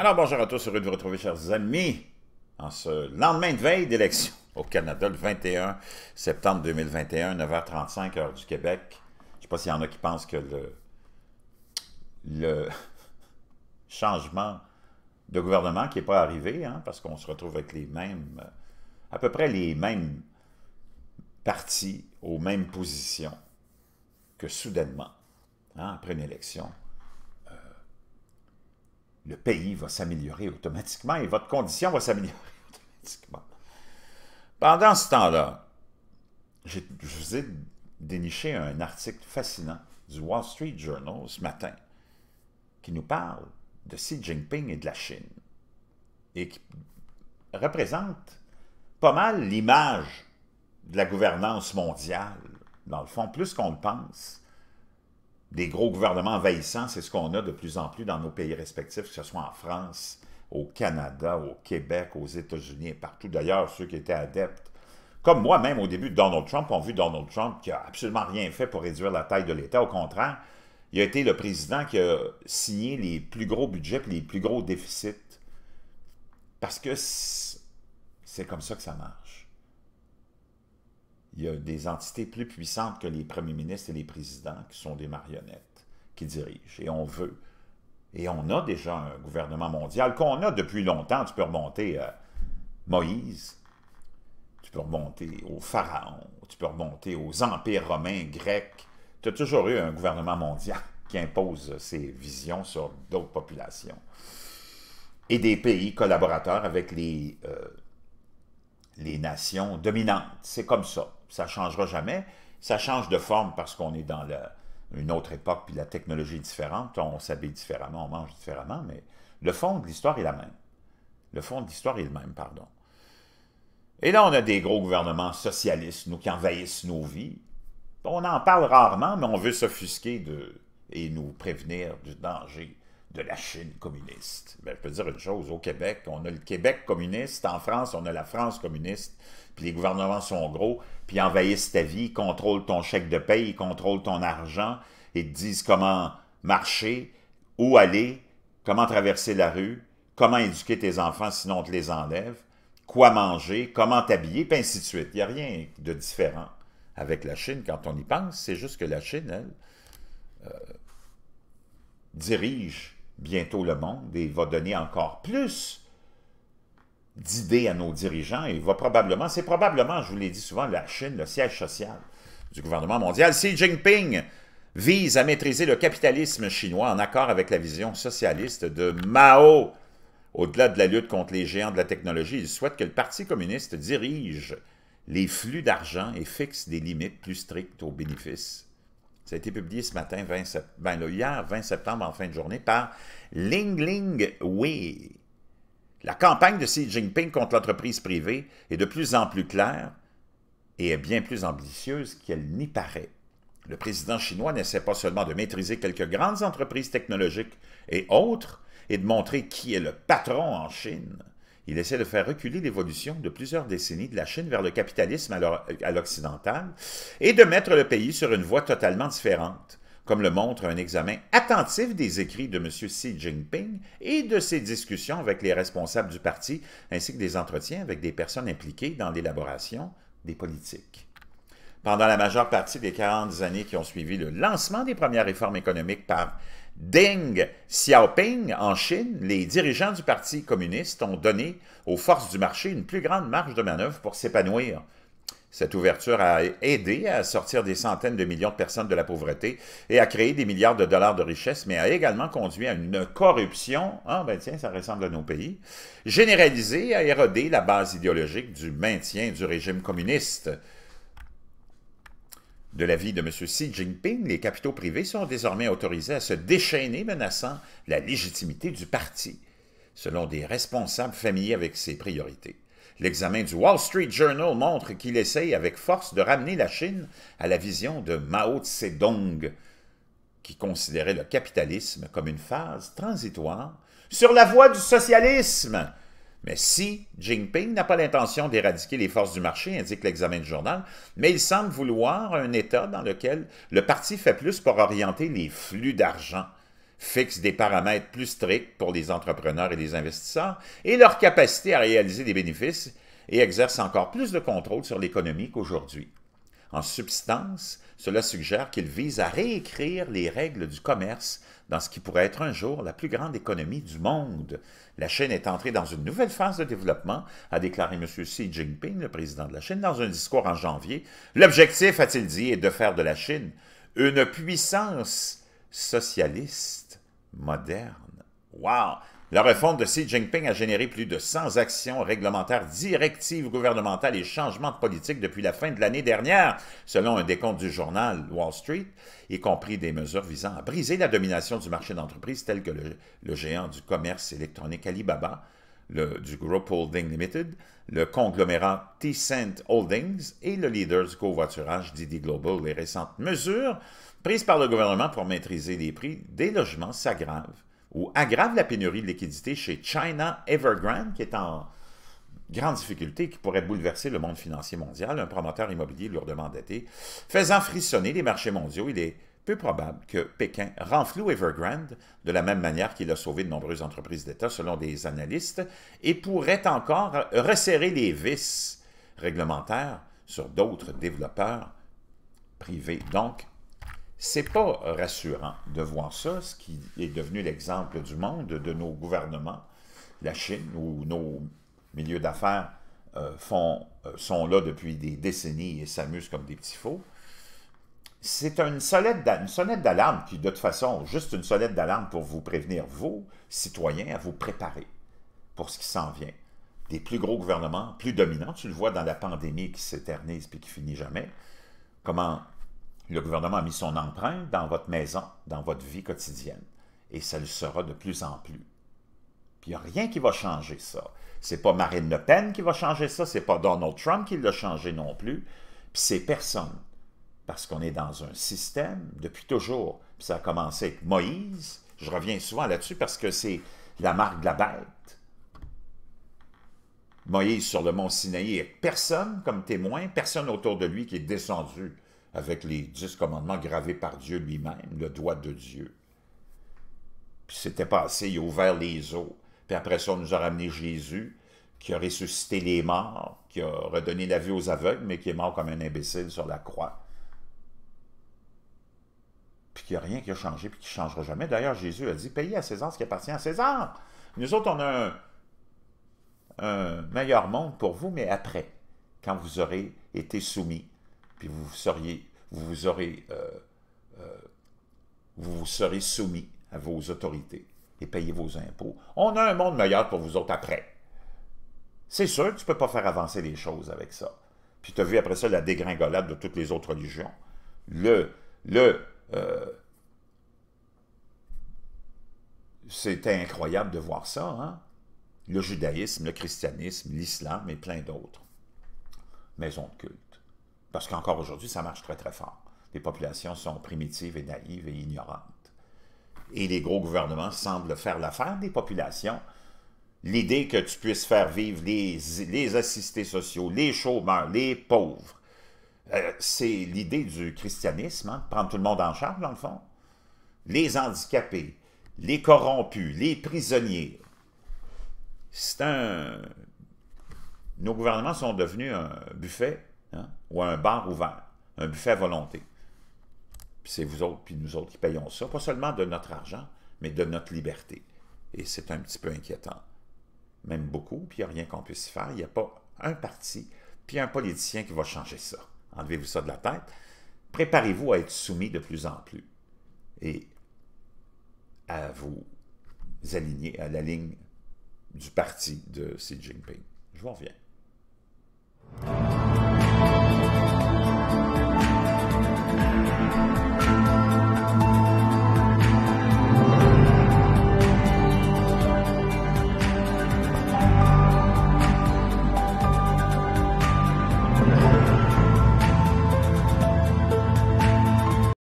Alors bonjour à tous, heureux de vous retrouver chers amis en ce lendemain de veille d'élection au Canada le 21 septembre 2021, 9h35 heure du Québec. Je ne sais pas s'il y en a qui pensent que le, changement de gouvernement qui n'est pas arrivé, hein, parce qu'on se retrouve avec les mêmes, euh, à peu près les mêmes partis aux mêmes positions que soudainement, hein, après une élection le pays va s'améliorer automatiquement et votre condition va s'améliorer automatiquement. Pendant ce temps-là, je vous ai déniché un article fascinant du Wall Street Journal ce matin qui nous parle de Xi Jinping et de la Chine et qui représente pas mal l'image de la gouvernance mondiale, dans le fond, plus qu'on le pense des gros gouvernements envahissants, c'est ce qu'on a de plus en plus dans nos pays respectifs, que ce soit en France, au Canada, au Québec, aux États-Unis et partout. D'ailleurs, ceux qui étaient adeptes, comme moi-même au début de Donald Trump, ont vu Donald Trump qui a absolument rien fait pour réduire la taille de l'État. Au contraire, il a été le président qui a signé les plus gros budgets et les plus gros déficits. Parce que c'est comme ça que ça marche il y a des entités plus puissantes que les premiers ministres et les présidents qui sont des marionnettes qui dirigent. Et on veut. Et on a déjà un gouvernement mondial qu'on a depuis longtemps. Tu peux remonter à Moïse, tu peux remonter au pharaon, tu peux remonter aux empires romains, grecs. Tu as toujours eu un gouvernement mondial qui impose ses visions sur d'autres populations. Et des pays collaborateurs avec les euh, les nations dominantes. C'est comme ça. Ça ne changera jamais. Ça change de forme parce qu'on est dans une autre époque, puis la technologie est différente, on s'habille différemment, on mange différemment, mais le fond de l'histoire est la même. Le fond de l'histoire est le même, pardon. Et là, on a des gros gouvernements socialistes, nous, qui envahissent nos vies. On en parle rarement, mais on veut s'offusquer de, et nous prévenir du danger de la Chine communiste. Ben, je peux dire une chose, au Québec, on a le Québec communiste, en France, on a la France communiste, puis les gouvernements sont gros, puis envahissent ta vie, contrôlent ton chèque de paye, contrôlent ton argent, et te disent comment marcher, où aller, comment traverser la rue, comment éduquer tes enfants sinon on te les enlève, quoi manger, comment t'habiller, puis ainsi de suite. Il n'y a rien de différent avec la Chine quand on y pense, c'est juste que la Chine, elle, euh, dirige bientôt le monde et va donner encore plus d'idées à nos dirigeants et va probablement, c'est probablement, je vous l'ai dit souvent, la Chine, le siège social du gouvernement mondial. Xi Jinping vise à maîtriser le capitalisme chinois en accord avec la vision socialiste de Mao. Au-delà de la lutte contre les géants de la technologie, il souhaite que le Parti communiste dirige les flux d'argent et fixe des limites plus strictes aux bénéfices ça a été publié ce matin, ben hier, 20 septembre, en fin de journée, par Ling Ling Wei. La campagne de Xi Jinping contre l'entreprise privée est de plus en plus claire et est bien plus ambitieuse qu'elle n'y paraît. Le président chinois n'essaie pas seulement de maîtriser quelques grandes entreprises technologiques et autres, et de montrer qui est le patron en Chine. Il essaie de faire reculer l'évolution de plusieurs décennies de la Chine vers le capitalisme à l'occidental et de mettre le pays sur une voie totalement différente, comme le montre un examen attentif des écrits de M. Xi Jinping et de ses discussions avec les responsables du parti, ainsi que des entretiens avec des personnes impliquées dans l'élaboration des politiques. Pendant la majeure partie des 40 années qui ont suivi le lancement des premières réformes économiques par Deng Xiaoping en Chine, les dirigeants du Parti communiste ont donné aux forces du marché une plus grande marge de manœuvre pour s'épanouir. Cette ouverture a aidé à sortir des centaines de millions de personnes de la pauvreté et à créer des milliards de dollars de richesses, mais a également conduit à une corruption, ah ben tiens, ça ressemble à nos pays, généralisée à érodé la base idéologique du maintien du régime communiste. De l'avis de M. Xi Jinping, les capitaux privés sont désormais autorisés à se déchaîner, menaçant la légitimité du parti, selon des responsables familiers avec ses priorités. L'examen du Wall Street Journal montre qu'il essaye avec force de ramener la Chine à la vision de Mao Zedong, qui considérait le capitalisme comme une phase transitoire sur la voie du socialisme. Mais si Jinping n'a pas l'intention d'éradiquer les forces du marché, indique l'examen du journal, mais il semble vouloir un État dans lequel le parti fait plus pour orienter les flux d'argent, fixe des paramètres plus stricts pour les entrepreneurs et les investisseurs, et leur capacité à réaliser des bénéfices, et exerce encore plus de contrôle sur l'économie qu'aujourd'hui. En substance, cela suggère qu'il vise à réécrire les règles du commerce dans ce qui pourrait être un jour la plus grande économie du monde. La Chine est entrée dans une nouvelle phase de développement, a déclaré M. Xi Jinping, le président de la Chine, dans un discours en janvier. L'objectif, a-t-il dit, est de faire de la Chine une puissance socialiste moderne. Wow! La réforme de Xi Jinping a généré plus de 100 actions réglementaires, directives gouvernementales et changements de politique depuis la fin de l'année dernière, selon un décompte du journal Wall Street, y compris des mesures visant à briser la domination du marché d'entreprise tel que le, géant du commerce électronique Alibaba, le, du Group Holding Limited, le conglomérat t Holdings et le leader du covoiturage Didi Global. Les récentes mesures prises par le gouvernement pour maîtriser les prix des logements s'aggravent ou aggrave la pénurie de liquidités chez China Evergrande, qui est en grande difficulté, qui pourrait bouleverser le monde financier mondial, un promoteur immobilier lourdement endetté, faisant frissonner les marchés mondiaux, il est peu probable que Pékin renfloue Evergrande de la même manière qu'il a sauvé de nombreuses entreprises d'État, selon des analystes, et pourrait encore resserrer les vis réglementaires sur d'autres développeurs privés. Donc, c'est pas rassurant de voir ça, ce qui est devenu l'exemple du monde, de nos gouvernements, la Chine, où nos milieux d'affaires euh, euh, sont là depuis des décennies et s'amusent comme des petits faux. C'est une sonnette d'alarme qui, de toute façon, juste une sonnette d'alarme pour vous prévenir, vous, citoyens, à vous préparer pour ce qui s'en vient. Des plus gros gouvernements, plus dominants, tu le vois dans la pandémie qui s'éternise puis qui finit jamais, comment le gouvernement a mis son empreinte dans votre maison, dans votre vie quotidienne, et ça le sera de plus en plus. Puis il n'y a rien qui va changer ça. C'est pas Marine Le Pen qui va changer ça, c'est pas Donald Trump qui l'a changé non plus, puis c'est personne. Parce qu'on est dans un système depuis toujours. Puis ça a commencé avec Moïse, je reviens souvent là-dessus parce que c'est la marque de la bête. Moïse sur le mont Sinaï, personne comme témoin, personne autour de lui qui est descendu avec les dix commandements gravés par Dieu lui-même, le doigt de Dieu. Puis c'était passé, il a ouvert les eaux. Puis après ça, on nous a ramené Jésus, qui a ressuscité les morts, qui a redonné la vie aux aveugles, mais qui est mort comme un imbécile sur la croix. Puis qu'il n'y a rien qui a changé, puis qui ne changera jamais. D'ailleurs, Jésus a dit, payez à César ce qui appartient à César. Nous autres, on a un, un meilleur monde pour vous, mais après, quand vous aurez été soumis puis vous seriez, vous aurez, euh, euh, vous, serez soumis à vos autorités et payez vos impôts. On a un monde meilleur pour vous autres après. C'est sûr, tu ne peux pas faire avancer les choses avec ça. Puis tu as vu après ça la dégringolade de toutes les autres religions. Le, le, euh, c'était incroyable de voir ça, hein? Le judaïsme, le christianisme, l'islam et plein d'autres. Maisons de culte. Parce qu'encore aujourd'hui, ça marche très, très fort. Les populations sont primitives et naïves et ignorantes. Et les gros gouvernements semblent faire l'affaire des populations. L'idée que tu puisses faire vivre les, assistés sociaux, les chômeurs, les pauvres, euh, c'est l'idée du christianisme, hein? prendre tout le monde en charge, dans le fond. Les handicapés, les corrompus, les prisonniers. C'est un... Nos gouvernements sont devenus un buffet ou hein, ou un bar ouvert, un buffet à volonté. Puis c'est vous autres, puis nous autres qui payons ça, pas seulement de notre argent, mais de notre liberté. Et c'est un petit peu inquiétant. Même beaucoup, puis il n'y a rien qu'on puisse faire. Il n'y a pas un parti, puis un politicien qui va changer ça. Enlevez-vous ça de la tête. Préparez-vous à être soumis de plus en plus et à vous aligner à la ligne du parti de Xi Jinping. Je vous reviens.